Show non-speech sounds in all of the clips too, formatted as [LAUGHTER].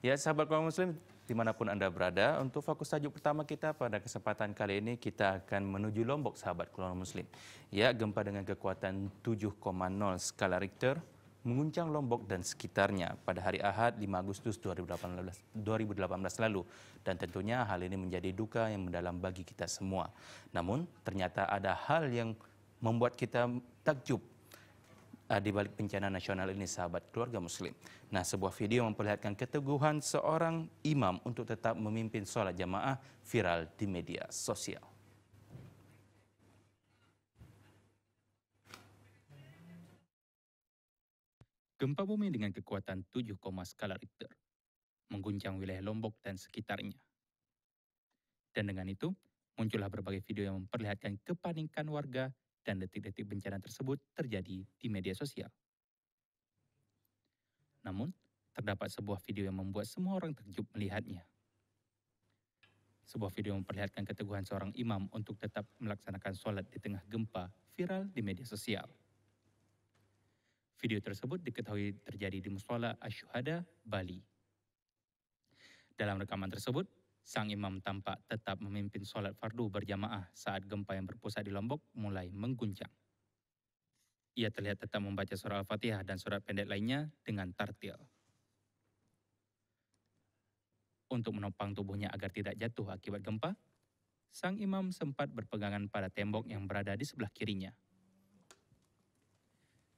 Ya, sahabat kaum muslim, dimanapun Anda berada, untuk fokus tajuk pertama kita pada kesempatan kali ini, kita akan menuju Lombok, sahabat kaum muslim. Ya, gempa dengan kekuatan 7,0 skala Richter menguncang Lombok dan sekitarnya pada hari Ahad 5 Agustus 2018, 2018 lalu. Dan tentunya hal ini menjadi duka yang mendalam bagi kita semua. Namun, ternyata ada hal yang membuat kita takjub uh, di balik bencana nasional ini sahabat keluarga muslim. Nah, sebuah video memperlihatkan keteguhan seorang imam untuk tetap memimpin sholat jamaah viral di media sosial. Gempa bumi dengan kekuatan 7, skala Richter mengguncang wilayah Lombok dan sekitarnya. Dan dengan itu, muncullah berbagai video yang memperlihatkan kepanikan warga dan detik-detik bencana tersebut terjadi di media sosial. Namun, terdapat sebuah video yang membuat semua orang terkejut melihatnya. Sebuah video memperlihatkan keteguhan seorang imam untuk tetap melaksanakan sholat di tengah gempa viral di media sosial. Video tersebut diketahui terjadi di Musola Asyuhada, Bali. Dalam rekaman tersebut, Sang imam tampak tetap memimpin solat fardu berjamaah saat gempa yang berpusat di Lombok mulai mengguncang. Ia terlihat tetap membaca surah Al-Fatihah dan surat pendek lainnya dengan tartil. Untuk menopang tubuhnya agar tidak jatuh akibat gempa, sang imam sempat berpegangan pada tembok yang berada di sebelah kirinya.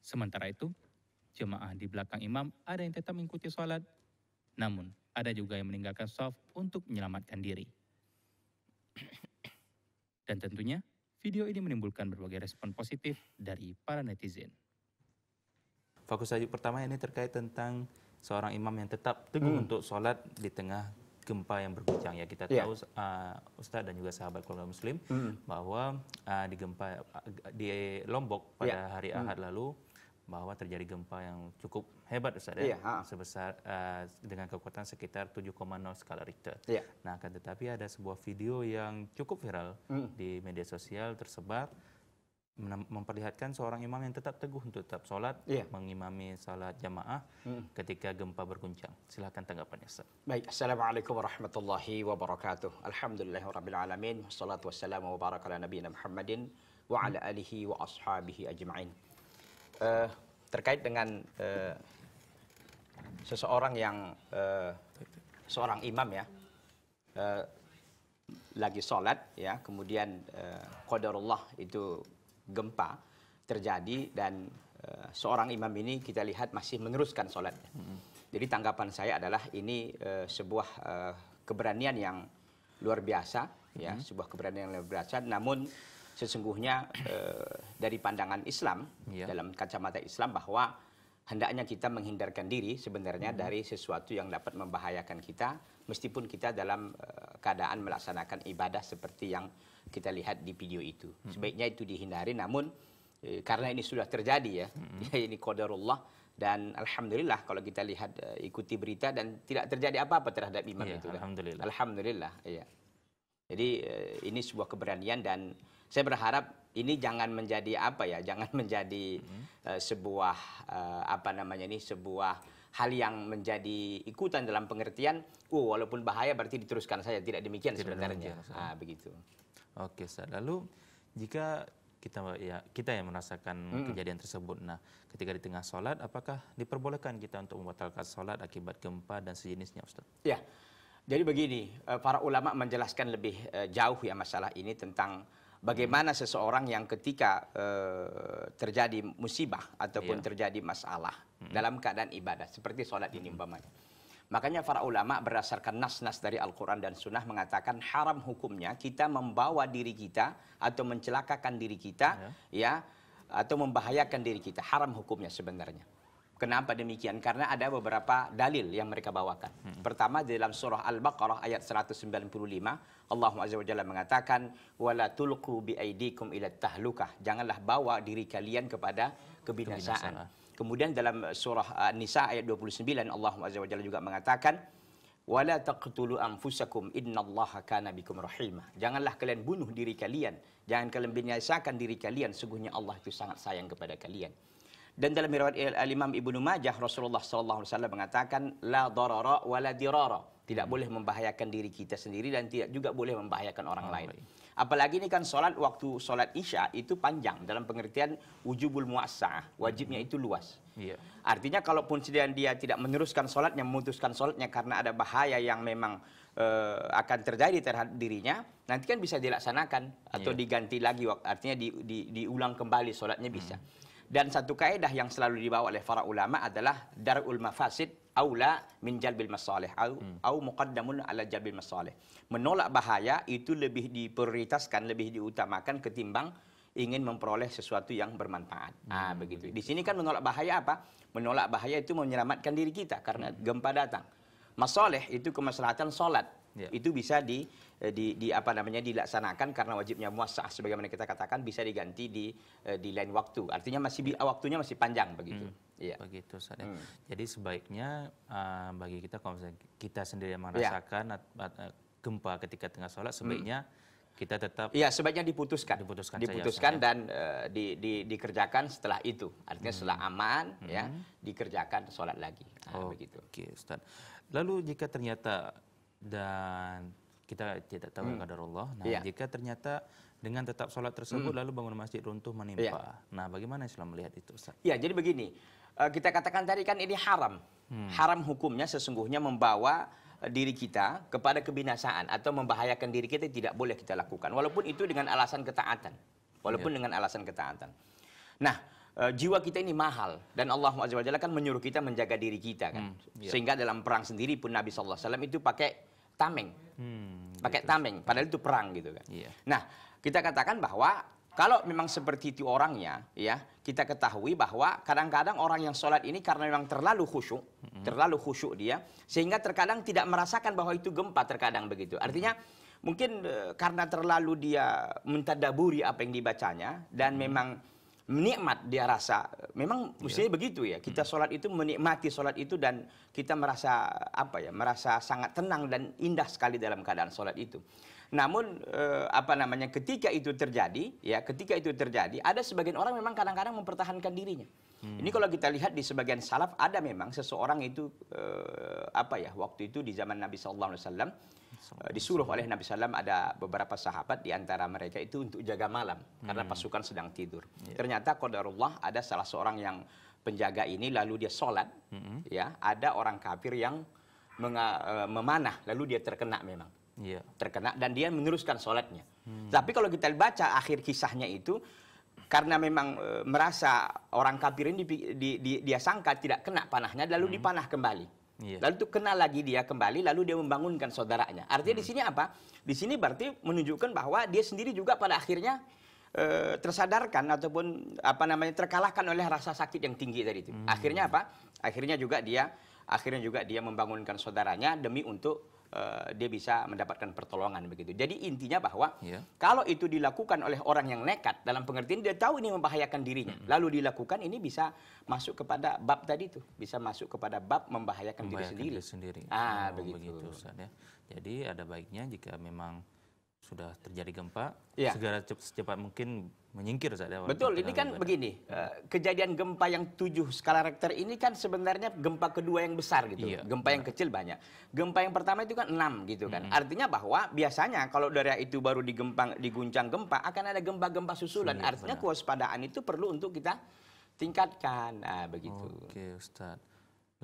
Sementara itu, jemaah di belakang imam ada yang tetap mengikuti sholat namun, ada juga yang meninggalkan soft untuk menyelamatkan diri. [CLEARS THROAT] Dan tentunya, video ini menimbulkan berbagai respon positif dari para netizen. Fokus saja pertama ini terkait tentang seorang imam yang tetap teguh hmm. untuk sholat di tengah gempa yang berguncang ya kita yeah. tahu uh, Ustadz dan juga sahabat keluarga Muslim mm. bahwa uh, di gempa uh, di Lombok pada yeah. hari hmm. Ahad mm. lalu bahwa terjadi gempa yang cukup hebat Ustaz ya, yeah, sebesar uh, dengan kekuatan sekitar 7,0 skala Richter. Yeah. Nah, akan tetapi ada sebuah video yang cukup viral mm. di media sosial tersebar memperlihatkan seorang imam yang tetap teguh untuk tetap sholat, yeah. mengimami sholat jamaah mm. ketika gempa berguncang. Silahkan tanggapannya, Ustaz. Baik, Assalamualaikum warahmatullahi wabarakatuh. Alhamdulillahirobbilalamin. rabbil warahmatullahi wabarakatuh wassalamu wa Muhammadin wa ala alihi wa ashabihi ajma'in eh, terkait dengan eh, seseorang yang eh, seorang imam ya eh, lagi sholat ya kemudian eh, qadarullah itu gempa terjadi dan eh, seorang imam ini kita lihat masih meneruskan sholat Mm-hmm. Jadi tanggapan saya adalah ini eh, sebuah eh, keberanian yang luar biasa mm-hmm. ya sebuah keberanian yang luar biasa namun sesungguhnya eh, dari pandangan Islam yeah. dalam kacamata Islam bahwa hendaknya kita menghindarkan diri sebenarnya hmm. dari sesuatu yang dapat membahayakan kita meskipun kita dalam eh, keadaan melaksanakan ibadah seperti yang kita lihat di video itu hmm. sebaiknya itu dihindari namun eh, karena ini sudah terjadi ya hmm. [LAUGHS] ini qadarullah dan alhamdulillah kalau kita lihat eh, ikuti berita dan tidak terjadi apa-apa terhadap imam yeah, itu kan. alhamdulillah alhamdulillah iya jadi eh, ini sebuah keberanian dan saya berharap ini jangan menjadi apa ya, jangan [LAUGHS] menjadi hmm. uh, sebuah uh, apa namanya ini sebuah hal yang menjadi ikutan dalam pengertian, oh walaupun bahaya berarti diteruskan saja, tidak demikian tidak sebenarnya. ah, begitu. Oke, Ustaz. Lalu jika kita ya kita yang merasakan hmm. kejadian tersebut. Nah, ketika di tengah sholat, apakah diperbolehkan kita untuk membatalkan sholat akibat gempa dan sejenisnya, Ustaz? Ya, jadi begini, eh, para ulama menjelaskan lebih jauh ya masalah ini tentang bagaimana seseorang yang ketika uh, terjadi musibah ataupun yeah. terjadi masalah mm -hmm. dalam keadaan ibadah seperti sholat ini hmm. umpamanya. Makanya para ulama berdasarkan nas-nas dari Al-Quran dan Sunnah mengatakan haram hukumnya kita membawa diri kita atau mencelakakan diri kita ya, ya atau membahayakan diri kita haram hukumnya sebenarnya. Kenapa demikian? Karena ada beberapa dalil yang mereka bawakan. Hmm. Pertama di dalam surah Al-Baqarah ayat 195, Allah Azza wa Jalla mengatakan, "Wala tulqu bi aidikum ila tahlukah." Janganlah bawa diri kalian kepada kebinasaan. kebinasaan. Kemudian dalam eh, surah eh, Nisa ayat 29 Allah Azza wa Jalla juga mengatakan, "Wala taqtulu anfusakum innallaha kana bikum rahima." Janganlah kalian bunuh diri kalian, jangan kalian binasakan diri kalian, sungguhnya Allah itu sangat sayang kepada kalian. Dan dalam riwayat Al-Imam Ibnu Majah Rasulullah sallallahu alaihi wasallam mengatakan la darara wa la dirara. Tidak boleh membahayakan diri kita sendiri dan tidak juga boleh membahayakan orang oh, lain. Apalagi ini kan solat waktu solat isya itu panjang dalam pengertian wujubul muasah wajibnya hmm. itu luas. Yeah. Artinya kalaupun dia tidak meneruskan solatnya, memutuskan solatnya karena ada bahaya yang memang uh, akan terjadi terhadap dirinya, nanti kan bisa dilaksanakan atau yeah. diganti lagi, artinya di, di, diulang kembali solatnya bisa. Hmm. Dan satu kaedah yang selalu dibawa oleh para ulama adalah darul mafasid aula min jalbil masalih au, hmm. au muqaddamun ala jalbil masalih. Menolak bahaya itu lebih diprioritaskan, lebih diutamakan ketimbang ingin memperoleh sesuatu yang bermanfaat. Hmm. Ah, begitu. Di sini kan menolak bahaya apa? Menolak bahaya itu menyelamatkan diri kita karena hmm. gempa datang. Masoleh itu kemaslahatan solat Yeah. Itu bisa di, eh, di, di apa namanya dilaksanakan karena wajibnya muasah sebagaimana kita katakan bisa diganti di eh, di lain waktu. Artinya masih ya. waktunya masih panjang begitu. Hmm. Iya. Ya. Begitu Hmm. Jadi sebaiknya uh, bagi kita kalau misalnya kita sendiri yang ya. merasakan ya. gempa ketika tengah sholat sebaiknya hmm kita tetap Iya, sebaiknya diputuskan. Diputuskan, diputuskan saja, ya. dan uh, di, di, dikerjakan setelah itu. Artinya hmm. setelah aman hmm. ya, dikerjakan sholat lagi. Nah, oh, begitu. Ustaz. Lalu jika ternyata dan kita tidak tahu hmm. kadar Allah. Nah, yeah. jika ternyata dengan tetap sholat tersebut hmm. lalu bangun masjid runtuh menimpa. Yeah. Nah, bagaimana Islam melihat itu, Ustaz? Ya, jadi begini. Eh, kita katakan tadi kan ini haram. Hmm. Haram hukumnya sesungguhnya membawa eh, diri kita kepada kebinasaan atau membahayakan diri kita tidak boleh kita lakukan. Walaupun itu dengan alasan ketaatan. Walaupun yeah. dengan alasan ketaatan. Nah, eh, jiwa kita ini mahal dan Allah Azza kan menyuruh kita menjaga diri kita kan. Hmm. Yeah. Sehingga dalam perang sendiri pun Nabi sallallahu alaihi wasallam itu pakai tameng. Hmm, pakai gitu. tameng, padahal itu perang gitu kan. Iya. Nah, kita katakan bahwa kalau memang seperti itu orangnya, ya kita ketahui bahwa kadang-kadang orang yang sholat ini karena memang terlalu khusyuk, -hmm. terlalu khusyuk dia, sehingga terkadang tidak merasakan bahwa itu gempa terkadang begitu. Artinya -hmm. mungkin eh, karena terlalu dia mentadaburi apa yang dibacanya dan -hmm. memang menikmat dia rasa. Memang iya. mestinya yeah. begitu ya. Kita hmm. sholat itu menikmati sholat itu dan kita merasa apa ya? Merasa sangat tenang dan indah sekali dalam keadaan sholat itu. Namun eh, apa namanya? Ketika itu terjadi, ya ketika itu terjadi, ada sebagian orang memang kadang-kadang mempertahankan dirinya. Hmm. Ini kalau kita lihat di sebagian salaf ada memang seseorang itu eh, apa ya? Waktu itu di zaman Nabi Shallallahu Alaihi Wasallam Eh, disuruh oleh Nabi SAW ada beberapa sahabat di antara mereka itu untuk jaga malam hmm. karena pasukan sedang tidur. Yeah. Ternyata qadarullah ada salah seorang yang penjaga ini lalu dia sholat, hmm. ya ada orang kafir yang menga, eh, memanah lalu dia terkena memang. Yeah. Terkena dan dia meneruskan sholatnya. Hmm. Tapi kalau kita baca akhir kisahnya itu karena memang e, merasa orang kafir ini di, di, di, dia sangka tidak kena panahnya lalu hmm. dipanah kembali. Yeah. Lalu itu kenal lagi dia kembali, lalu dia membangunkan saudaranya. Artinya hmm. di sini apa? Di sini berarti menunjukkan bahwa dia sendiri juga pada akhirnya e, tersadarkan ataupun apa namanya terkalahkan oleh rasa sakit yang tinggi tadi itu. Hmm. Akhirnya apa? Akhirnya juga dia akhirnya juga dia membangunkan saudaranya demi untuk eh, dia bisa mendapatkan pertolongan begitu. Jadi intinya bahwa yeah. kalau itu dilakukan oleh orang yang nekat dalam pengertian dia tahu ini membahayakan dirinya, mm -hmm. lalu dilakukan ini bisa masuk kepada bab tadi itu bisa masuk kepada bab membahayakan, membahayakan diri sendiri. Diri sendiri. Ah, oh, begitu. begitu Ustaz, ya. Jadi ada baiknya jika memang sudah terjadi gempa, ya. segera secepat mungkin menyingkir saja. Betul, ini kan begini, begini, eh, kejadian gempa yang tujuh skala rektor ini kan sebenarnya gempa kedua yang besar gitu, iya, gempa benar. yang kecil banyak. Gempa yang pertama itu kan enam gitu kan, -hmm. artinya bahwa biasanya kalau daerah itu baru digempang, diguncang gempa, akan ada gempa-gempa susulan, Sulit, iya, artinya benar. kewaspadaan itu perlu untuk kita tingkatkan, nah begitu. Oke Ustadz,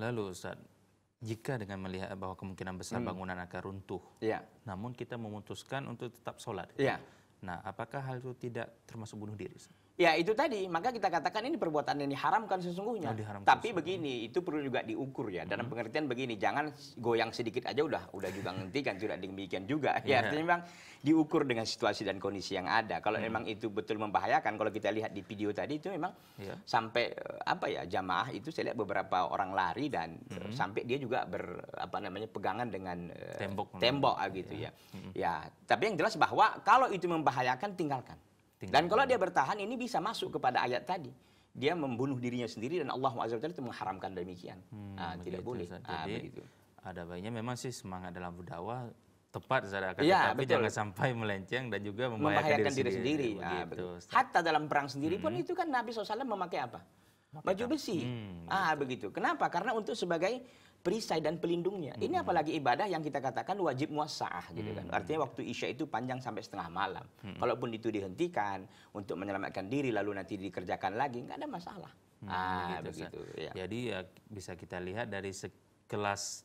lalu Ustadz, jika dengan melihat bahwa kemungkinan besar hmm. bangunan akan runtuh, ya. namun kita memutuskan untuk tetap sholat. Ya. Nah, apakah hal itu tidak termasuk bunuh diri? Ya itu tadi, maka kita katakan ini perbuatan yang diharamkan sesungguhnya. Nah, Tapi sesungguhnya. begini, itu perlu juga diukur ya. Dalam hmm. pengertian begini, jangan goyang sedikit aja udah udah juga ngerti kan sudah demikian juga. Ya yeah. artinya memang diukur dengan situasi dan kondisi yang ada. Kalau hmm. memang itu betul membahayakan, kalau kita lihat di video tadi itu memang yeah. sampai eh, apa ya jamaah itu saya lihat beberapa orang lari dan eh, hmm. sampai dia juga ber apa namanya pegangan dengan eh, tembok tembok ah, gitu yeah. ya. Hmm. Ya, tapi yang jelas bahwa kalau itu membahayakan tinggalkan. Dan kalau dia bertahan ini bisa masuk kepada ayat tadi. Dia membunuh dirinya sendiri dan Allah Azza itu mengharamkan demikian. Hmm, ah, tidak boleh. Ah, Jadi ada baiknya memang sih semangat dalam berdakwah tepat saya akan ya, tapi betul. jangan sampai melenceng dan juga membahayakan, membahayakan diri, diri sendiri. sendiri. Ya, Hatta dalam perang sendiri hmm. pun itu kan Nabi SAW memakai apa? Memakai baju besi. Hmm, ah begitu. Kenapa? Karena untuk sebagai perisai dan pelindungnya. Hmm. Ini apalagi ibadah yang kita katakan wajib muasaah gitu kan. Hmm. Artinya waktu Isya itu panjang sampai setengah malam. Hmm. Kalaupun itu dihentikan untuk menyelamatkan diri lalu nanti dikerjakan lagi nggak ada masalah. Hmm, ah, begitu. begitu ya. Jadi ya bisa kita lihat dari sekelas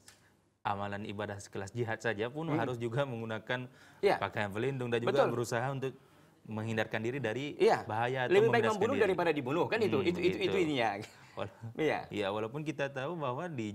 amalan ibadah sekelas jihad saja pun hmm. harus juga menggunakan ya. pakaian pelindung dan juga Betul. berusaha untuk menghindarkan diri dari ya. bahaya atau lebih baik membunuh diri. daripada dibunuh kan itu hmm, itu itu, itu, itu ininya. Wala iya. Ya, walaupun kita tahu bahwa di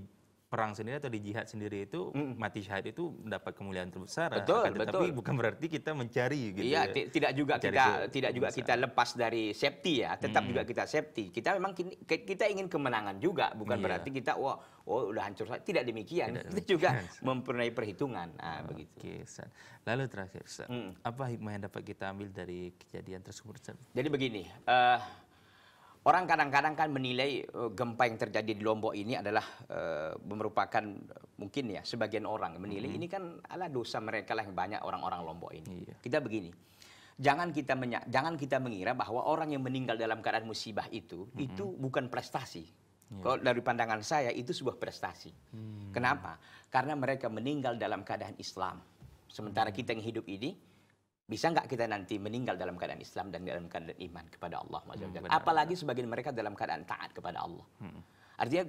perang sendiri atau di jihad sendiri itu mm. mati syahid itu mendapat kemuliaan terbesar. Betul, akan tetapi betul. bukan berarti kita mencari gitu. Iya, ya. tidak juga mencari kita tidak juga besar. kita lepas dari safety ya, tetap mm. juga kita safety. Kita memang kita ingin kemenangan juga, bukan yeah. berarti kita wah oh, oh udah hancur tidak demikian. Tidak [LAUGHS] kita juga mempunyai perhitungan. Nah, oh, begitu. Okay, Lalu terakhir Ustaz, mm. apa hikmah yang dapat kita ambil dari kejadian tersebut Ustaz? Jadi begini, uh, Orang kadang-kadang kan menilai eh, gempa yang terjadi di Lombok ini adalah uh, merupakan eh, mungkin ya sebagian orang menilai hmm. ini kan ala dosa mereka lah yang banyak orang-orang Lombok ini. Iya. Kita begini. Jangan kita jangan kita mengira bahwa orang yang meninggal dalam keadaan musibah itu hmm. itu bukan prestasi. Yeah. Kalau dari pandangan saya itu sebuah prestasi. Hmm. Kenapa? Karena mereka meninggal dalam keadaan Islam. Sementara hmm. kita yang hidup ini bisa nggak kita nanti meninggal dalam keadaan Islam dan dalam keadaan iman kepada Allah hmm, apalagi sebagian mereka dalam keadaan taat kepada Allah hmm. artinya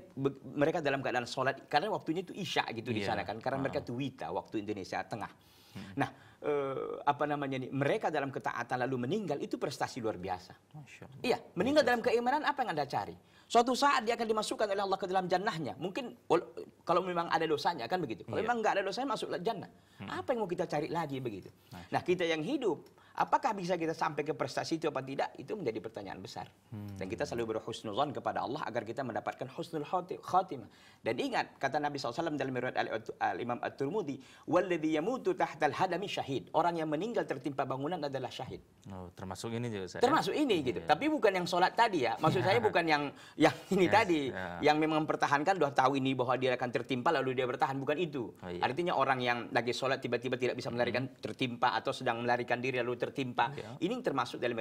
mereka dalam keadaan sholat karena waktunya itu isya gitu yeah. di sana kan karena uh. mereka itu ah. wita waktu Indonesia tengah Hmm. Nah, eh, apa namanya nih? Mereka dalam ketaatan lalu meninggal itu prestasi luar biasa. Iya, meninggal dalam keimanan apa yang Anda cari? Suatu saat dia akan dimasukkan oleh Allah ke dalam jannahnya. Mungkin kalau memang ada dosanya kan begitu. Kalau yeah. memang nggak ada dosanya masuklah jannah. Hmm. Apa yang mau kita cari lagi begitu? Nah, kita yang hidup apakah bisa kita sampai ke prestasi itu apa tidak itu menjadi pertanyaan besar hmm. dan kita selalu berhusnuzon kepada Allah agar kita mendapatkan husnul khatimah dan ingat kata Nabi SAW dalam riwayat al-Imam At-Tirmidzi walladhi yamutu tahta tahtal hadami syahid. Orang yang meninggal tertimpa bangunan adalah syahid. Oh, termasuk ini juga saya. Termasuk ini iya, gitu. Iya. Tapi bukan yang sholat tadi ya. Maksud iya. saya bukan yang yang [LAUGHS] ini yes, tadi yeah. yang memang mempertahankan sudah tahu ini bahwa dia akan tertimpa lalu dia bertahan bukan itu. Oh, Artinya orang yang lagi sholat tiba-tiba tidak bisa melarikan hmm. tertimpa atau sedang melarikan diri lalu tertimpa. Yeah. Ini yang termasuk dalam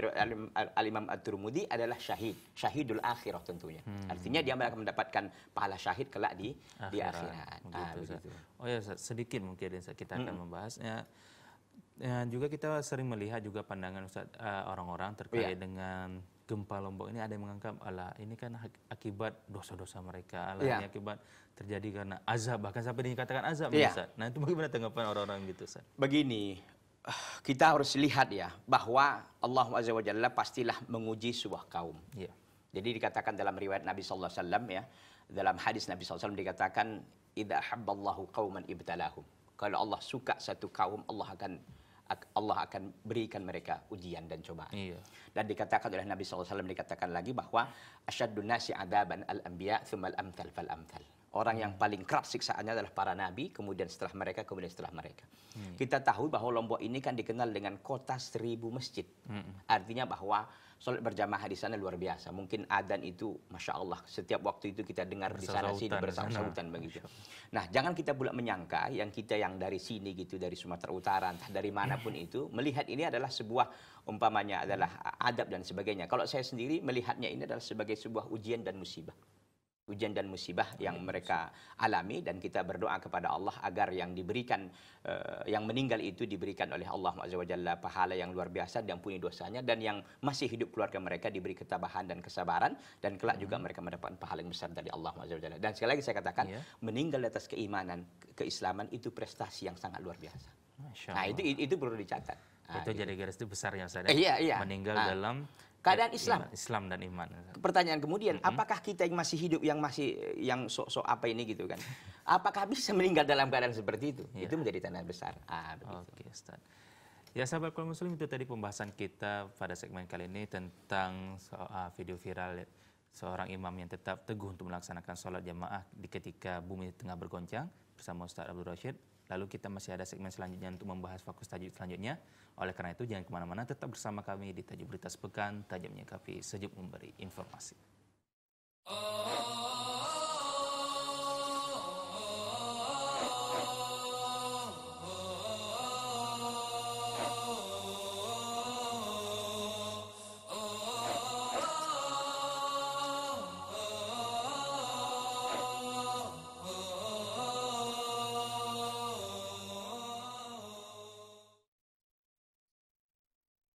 al alim at turmudi adalah syahid. Syahidul akhirah tentunya. Hmm. Artinya dia akan mendapatkan pahala syahid kelak di akhirat. di akhirat. alim alim ah, begitu. Oh ya sedikit mungkin kita akan hmm. membahasnya ya. ya, juga kita sering melihat juga pandangan eh, orang-orang uh, terkait yeah. dengan gempa Lombok ini ada yang menganggap ala ini kan akibat dosa-dosa mereka ala yeah. Iya. ini akibat terjadi karena azab bahkan sampai dikatakan azab yeah. Iya. Ustaz. Nah itu bagaimana tanggapan orang-orang gitu Ustaz? Begini, eh, kita harus lihat ya bahwa Allah Azza wa Jalla pastilah menguji sebuah kaum. Yeah. Jadi dikatakan dalam riwayat Nabi sallallahu alaihi wasallam ya, dalam hadis Nabi sallallahu alaihi wasallam dikatakan idza habballahu qauman ibtalahum. Kalau Allah suka satu kaum, Allah akan Allah akan berikan mereka ujian dan cobaan. Iya. Dan dikatakan oleh Nabi SAW dikatakan lagi bahwa asyadun nasi adaban al anbiya thumma al amthal fal amthal. Orang hmm. yang paling keras siksaannya adalah para nabi, kemudian setelah mereka, kemudian setelah mereka. Hmm. Kita tahu bahwa Lombok ini kan dikenal dengan kota seribu masjid. Hmm. Artinya bahwa Solat berjamaah di sana luar biasa. Mungkin adan itu, masya Allah, setiap waktu itu kita dengar di sana sini bersahutan begitu. Nah, jangan kita pula menyangka yang kita yang dari sini gitu, dari Sumatera Utara, entah dari manapun iya. itu melihat ini adalah sebuah umpamanya adalah adab dan sebagainya. Kalau saya sendiri melihatnya ini adalah sebagai sebuah ujian dan musibah ujian dan musibah yang iya, mereka alami dan kita berdoa kepada Allah agar yang diberikan uh, yang meninggal itu diberikan oleh Allah Jalla pahala yang luar biasa dan punya dosanya dan yang masih hidup keluarga mereka diberi ketabahan dan kesabaran dan kelak juga hmm. mereka mendapatkan pahala yang besar dari Allah Jalla dan sekali lagi saya katakan yeah. meninggal atas keimanan keislaman itu prestasi yang sangat luar biasa nah itu itu perlu dicatat itu ah, jadi gitu. garis itu besar yang saya iya, iya. meninggal ah. dalam keadaan iya, Islam. Iman, Islam dan iman. Pertanyaan kemudian, mm -hmm. apakah kita yang masih hidup yang masih yang sok-sok apa ini gitu kan? [LAUGHS] apakah bisa meninggal dalam keadaan seperti itu? Yeah. Itu menjadi tanda besar. Ah, Oke, okay, Ya sahabat kaum muslim itu tadi pembahasan kita pada segmen kali ini tentang soal video viral seorang imam yang tetap teguh untuk melaksanakan sholat jamaah di ketika bumi tengah bergoncang bersama Ustaz Abdul Rashid. Lalu kita masih ada segmen selanjutnya untuk membahas fokus tajuk selanjutnya. Oleh karena itu jangan kemana-mana, tetap bersama kami di Tajuk Berita Sepekan, Tajam Menyikapi, Sejuk Memberi Informasi.